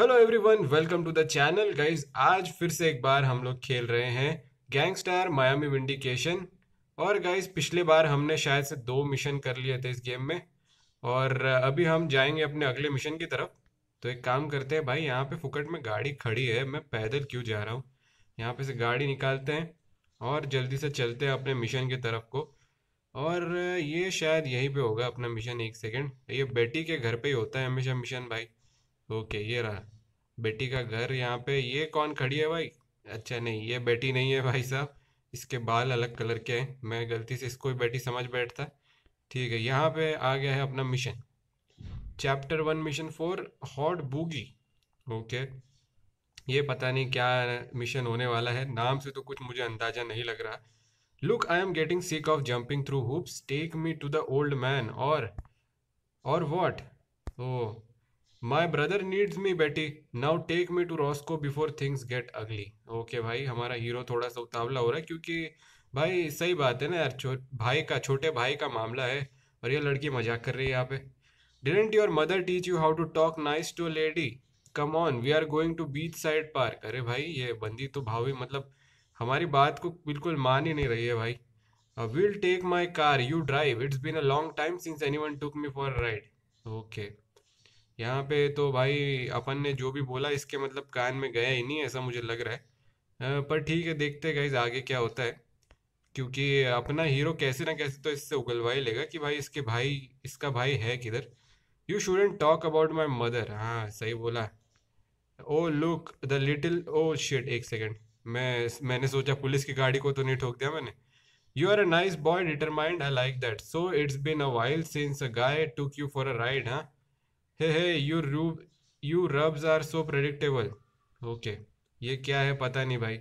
Hello everyone welcome to the channel guys आज फिर से एक बार हम लोग खेल रहे हैं गैंगस्टार मायामी विंडिकेशन और गाइस पिछले बार हमने शायद से दो मिशन कर लिए थे इस गेम में और अभी हम जाएंगे अपने अगले मिशन की तरफ तो एक काम करते हैं भाई यहाँ पे फुकट में गाड़ी खड़ी है मैं पैदल क्यों जा रहा हूँ यहाँ पे से गाड़ी निकालते हैं और जल्दी से चलते हैं अपने मिशन की तरफ को और ये शायद यहीं पे होगा अपना मिशन एक सेकेंड ये बेटी के घर पे ही होता है हमेशा मिशन भाई ओके ये रहा बेटी का घर यहाँ पे ये कौन खड़ी है भाई अच्छा नहीं ये बेटी नहीं है भाई साहब इसके बाल अलग कलर के हैं मैं गलती से इसको ही बेटी समझ बैठता ठीक है यहाँ पे आ गया है अपना mission chapter one mission four hot boogie okay ये पता नहीं क्या मिशन होने वाला है नाम से तो कुछ मुझे अंदाजा नहीं लग रहा look I am getting sick of jumping through hoops take me to the old man और और what oh my brother needs me Betty now take me to Roscoe before things get ugly okay भाई हमारा hero थोड़ा सा उतावला हो रहा है क्योंकि भाई सही बात है ना यार भाई का छोटे भाई का मामला है और ये लड़की मजाक कर रही है यहाँ पे didn't your mother teach you how to talk nice to lady come on we are going to beach side park अरे भाई ये बंदी तो भावी मतलब हमारी बात को बिल्कुल मान ही नहीं रही है भाई will take my car you drive it's been a long time since anyone took me for ride okay यहाँ पे तो भाई अपन ने जो भी बोला इसके मतलब कान में गया ही नहीं ऐसा मुझे लग रहा है पर ठीक है देखते हैं गाइज आगे क्या होता है क्योंकि अपना हीरो कैसे ना कैसे तो इससे उगलवा ही लेगा कि भाई इसके भाई इसका भाई है किधर you shouldn't talk about my mother हाँ सही बोला oh look the little oh shit एक सेकेंड मैं मैंने सोचा पुलिस की गाड़ी को तो नहीं ठोक दिया मैंने you are a nice boy determined I like that so it's been a while since a guy took you for a ride हाँ hey hey you rube you rubes are so predictable okay ये क्या है पता नहीं भाई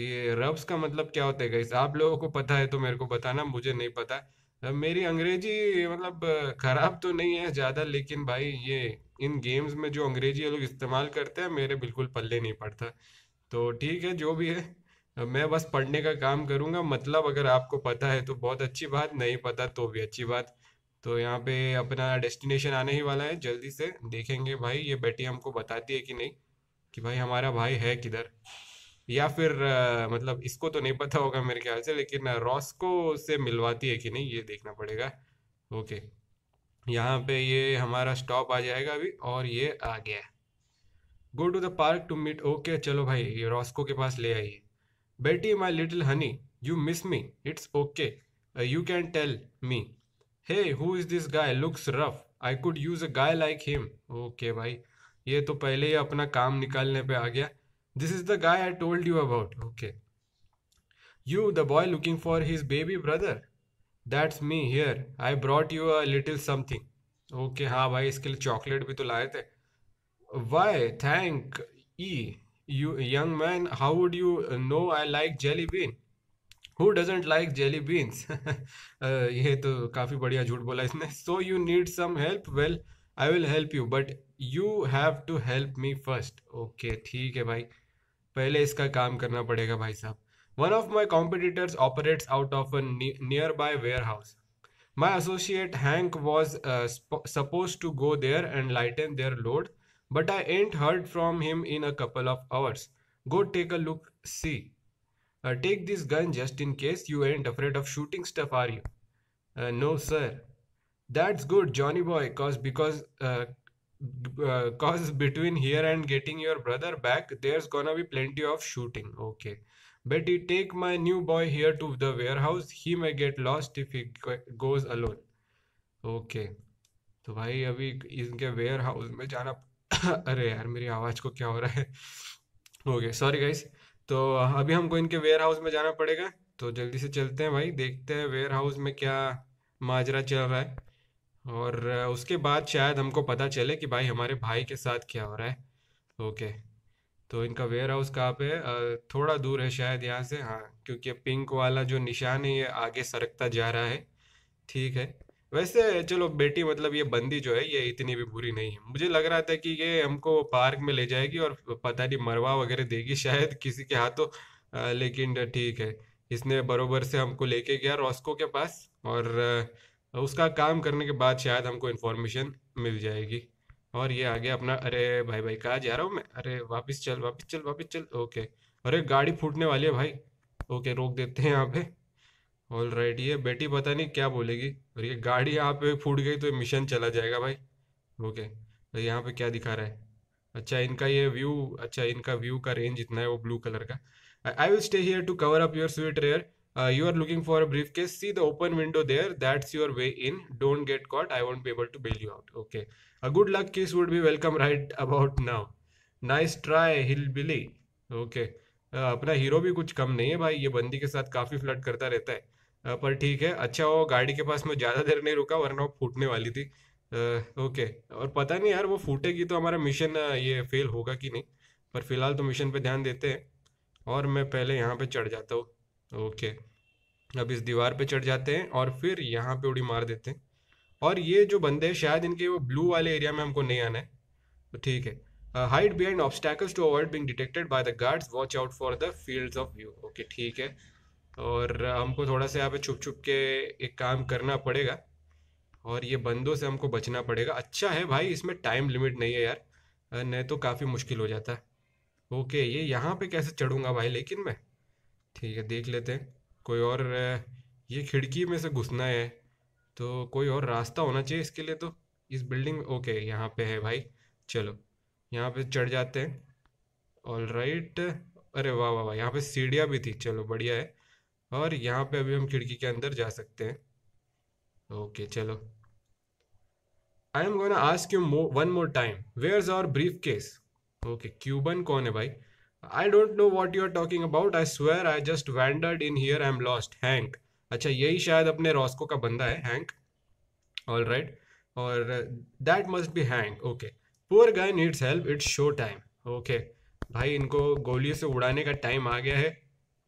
ये rubs का मतलब क्या होता है गाइस आप लोगों को पता है तो मेरे को बताना मुझे नहीं पता मेरी अंग्रेजी मतलब खराब तो नहीं है ज़्यादा लेकिन भाई ये इन गेम्स में जो अंग्रेजी लोग इस्तेमाल करते हैं मेरे बिल्कुल पल्ले नहीं पड़ता तो ठीक है जो भी है मैं बस पढ़ने का काम करूँगा मतलब अगर आपको पता है तो बहुत अच्छी बात नहीं पता तो भी अच्छी बात तो यहाँ पे अपना डेस्टिनेशन आने ही वाला है जल्दी से देखेंगे भाई ये बेटी हमको बताती है कि नहीं कि भाई हमारा भाई है किधर या फिर आ, मतलब इसको तो नहीं पता होगा मेरे ख्याल से लेकिन रॉस्को से मिलवाती है कि नहीं ये देखना पड़ेगा ओके यहाँ पे ये हमारा स्टॉप आ जाएगा अभी और ये आ गया go to the park to meet okay चलो भाई ये रॉस्को के पास ले आइए Betty my little honey you miss me it's okay you can tell me hey who is this guy looks rough I could use a guy like him okay भाई ये तो पहले ही अपना काम निकालने पे आ गया this is the guy I told you about okay you the boy looking for his baby brother that's me here I brought you a little something okay हाँ भाई इसके लिए चॉकलेट भी तो लाए थे वाई थैंक ई you young man how would you know I like jelly bean who doesn't like jelly beans ये तो काफ़ी बढ़िया झूठ बोला इसने so you need some help well I will help you but you have to help me first okay ठीक है भाई पहले इसका काम करना पड़ेगा भाई साहब one of my competitors operates out of a nearby warehouse my associate Hank was supposed to go there and lighten their load but I ain't heard from him in a couple of hours. Go take a look see Uh, take this gun just in case you ain't afraid of shooting stuff, are you? Uh, no, sir. That's good, Johnny boy, cause because uh, uh, cause between here and getting your brother back, there's gonna be plenty of shooting. Okay. But you take my new boy here to the warehouse. He may get lost if he goes alone. Okay. तो भाई अभी इनके ware house में जाना अरे यार मेरी आवाज़ को क्या हो रहा है ओके सॉरी गाइस तो अभी हमको इनके वेयर हाउस में जाना पड़ेगा तो जल्दी से चलते हैं भाई देखते हैं वेयर हाउस में क्या माजरा चल रहा है और उसके बाद शायद हमको पता चले कि भाई हमारे भाई के साथ क्या हो रहा है ओके तो इनका वेयर हाउस कहाँ पे थोड़ा दूर है शायद यहाँ से हाँ क्योंकि पिंक वाला जो निशान है ये आगे सरकता जा रहा है ठीक है वैसे चलो बेटी मतलब ये बंदी जो है ये इतनी भी बुरी नहीं है मुझे लग रहा था कि ये हमको पार्क में ले जाएगी और पता नहीं मरवा वगैरह देगी शायद किसी के हाथों लेकिन ठीक है इसने बरोबर से हमको लेके गया रॉस्को के पास और उसका काम करने के बाद शायद हमको इन्फॉर्मेशन मिल जाएगी और ये आ गया अपना अरे भाई भाई कहाँ जा रहा हूँ मैं अरे वापिस चल वापिस चल वापिस चल ओके अरे गाड़ी फूटने वाली है भाई ओके रोक देते हैं यहाँ पे ऑल राइट ये बेटी पता नहीं क्या बोलेगी और ये गाड़ी यहाँ पे फूट गई तो मिशन चला जाएगा भाई ओके तो यहाँ पे क्या दिखा रहा है अच्छा इनका ये व्यू अच्छा इनका व्यू का रेंज इतना है वो ब्लू कलर का I will stay here to cover up your sweet rear you are looking for a briefcase see the open window there that's your way in don't get caught I won't be able to bail you out okay a good luck kiss would be welcome right about now nice try hillbilly okay अपना hero भी कुछ कम नहीं है भाई ये बंदी के साथ काफ़ी फ्लट करता रहता है पर ठीक है अच्छा वो गाड़ी के पास मैं ज़्यादा देर नहीं रुका वरना वो फूटने वाली थी ओके और पता नहीं यार वो फूटेगी तो हमारा मिशन ये फेल होगा कि नहीं पर फिलहाल तो मिशन पे ध्यान देते हैं और मैं पहले यहाँ पे चढ़ जाता हूँ ओके अब इस दीवार पे चढ़ जाते हैं और फिर यहाँ पे उड़ी मार देते हैं और ये जो बंदे हैं शायद इनके वो ब्लू वाले एरिया में हमको नहीं आना है तो ठीक है hide behind obstacles to avoid being detected by the guards watch out for the fields of view okay ठीक है और हमको थोड़ा सा यहाँ पे छुप छुप के एक काम करना पड़ेगा और ये बंदों से हमको बचना पड़ेगा अच्छा है भाई इसमें टाइम लिमिट नहीं है यार नहीं तो काफ़ी मुश्किल हो जाता है ओके ये यहाँ पे कैसे चढ़ूँगा भाई लेकिन मैं ठीक है देख लेते हैं कोई और ये खिड़की में से घुसना है तो कोई और रास्ता होना चाहिए इसके लिए तो इस बिल्डिंग में ओके यहाँ पे है भाई चलो यहाँ पे चढ़ जाते हैं ऑल राइट अरे वाह वाह वाह यहाँ पे सीढ़ियाँ भी थी चलो बढ़िया है और यहाँ पे अभी हम खिड़की के अंदर जा सकते हैं ओके चलो I am gonna ask you one more time where is our briefcase okay Cuban कौन है भाई I don't know what you are talking about I swear I just wandered in here I am lost Hank अच्छा यही शायद अपने Roscoe का बंदा है हैंक ऑल राइट और that must be Hank okay poor guy needs help it's show time okay भाई इनको गोलियों से उड़ाने का टाइम आ गया है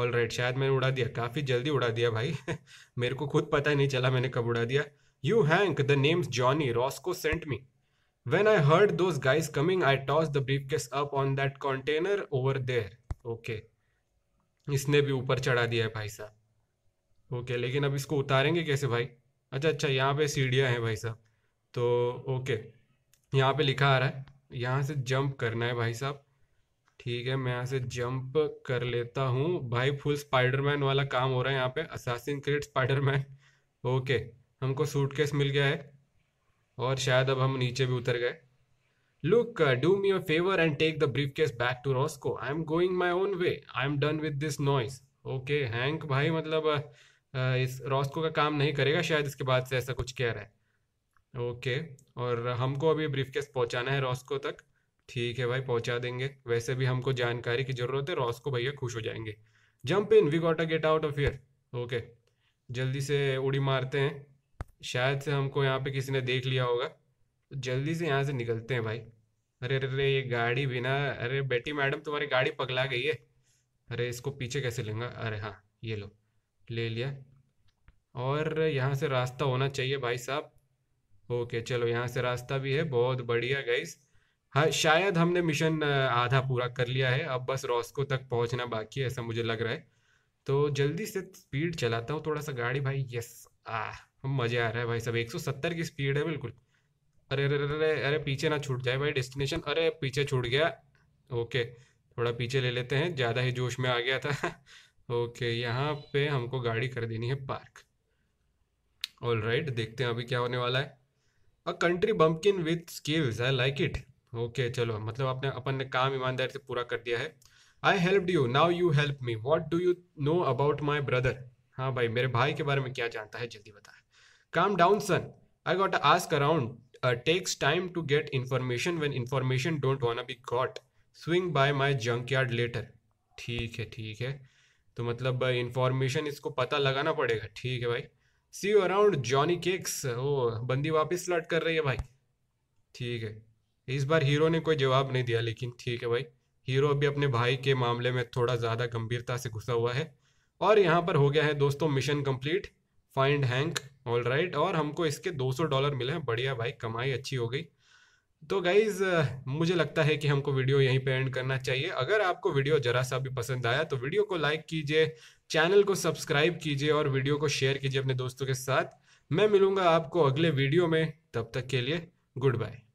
ऑल राइट शायद मैंने उड़ा दिया काफ़ी जल्दी उड़ा दिया भाई मेरे को खुद पता नहीं चला मैंने कब उड़ा दिया you Hank the name's Johnny Roscoe sent me when I heard those guys coming I toss the briefcase up on that container over there okay इसने भी ऊपर चढ़ा दिया है भाई साहब ओके okay, लेकिन अब इसको उतारेंगे कैसे भाई अच्छा अच्छा यहाँ पे सीढ़ियाँ हैं भाई साहब तो ओके okay, यहाँ पे लिखा आ रहा है यहाँ से जंप करना है भाई साहब ठीक है मैं यहाँ से जंप कर लेता हूँ भाई फुल स्पाइडरमैन वाला काम हो रहा है यहाँ पे असासिन क्रिएट स्पाइडरमैन ओके हमको सूटकेस मिल गया है और शायद अब हम नीचे भी उतर गए look do me a favour and take the briefcase back to Roscoe I am going my own way I am done with this noise okay Hank भाई मतलब uh, uh, इस रॉस्को का काम नहीं करेगा शायद इसके बाद से ऐसा कुछ कह रहा है ओके और हमको अभी ब्रीफ केस पहुँचाना है रॉस्को तक ठीक है भाई पहुंचा देंगे वैसे भी हमको जानकारी की जरूरत है रॉस को भैया खुश हो जाएंगे jump in we got a get out of here okay जल्दी से उड़ी मारते हैं शायद से हमको यहाँ पे किसी ने देख लिया होगा तो जल्दी से यहाँ से निकलते हैं भाई अरे अरे अरे ये गाड़ी बिना अरे बेटी मैडम तुम्हारी गाड़ी पकला गई है अरे इसको पीछे कैसे लेंगा अरे हाँ ये लो ले लिया और यहाँ से रास्ता होना चाहिए भाई साहब ओके चलो यहाँ से रास्ता भी है बहुत बढ़िया गाइस हाँ शायद हमने मिशन आधा पूरा कर लिया है अब बस रॉस्को तक पहुंचना बाकी है ऐसा मुझे लग रहा है तो जल्दी से स्पीड चलाता हूँ थोड़ा सा गाड़ी भाई यस आ मज़े आ रहा है भाई सब 170 की स्पीड है बिल्कुल अरे अरे अरे अरे पीछे ना छूट जाए भाई डेस्टिनेशन अरे पीछे छूट गया ओके थोड़ा पीछे ले लेते हैं ज़्यादा ही जोश में आ गया था ओके यहाँ पे हमको गाड़ी कर देनी है पार्क ऑल राइट देखते हैं अभी क्या होने वाला है a country bumpkin with skills I like it okay चलो मतलब आपने अपन ने काम ईमानदारी से पूरा कर दिया है I help you now you help me what do you know about my brother हाँ भाई मेरे भाई के बारे में क्या जानता है जल्दी बता calm down son I got ask around takes time to get information when information don't want be got swing by my junkyard later ठीक है ठीक है तो मतलब इन्फॉर्मेशन uh, इसको पता लगाना पड़ेगा ठीक है भाई see you around Johnny cakes ओ बंदी वापस लौट कर रही है भाई ठीक है इस बार हीरो ने कोई जवाब नहीं दिया लेकिन ठीक है भाई हीरो अभी अपने भाई के मामले में थोड़ा ज़्यादा गंभीरता से घुसा हुआ है और यहाँ पर हो गया है दोस्तों mission complete find Hank all right और हमको इसके 200 डॉलर मिले हैं बढ़िया भाई कमाई अच्छी हो गई तो गाइज मुझे लगता है कि हमको वीडियो यहीं पे एंड करना चाहिए अगर आपको वीडियो जरा सा भी पसंद आया तो वीडियो को लाइक कीजिए चैनल को सब्सक्राइब कीजिए और वीडियो को शेयर कीजिए अपने दोस्तों के साथ मैं मिलूंगा आपको अगले वीडियो में तब तक के लिए गुड बाय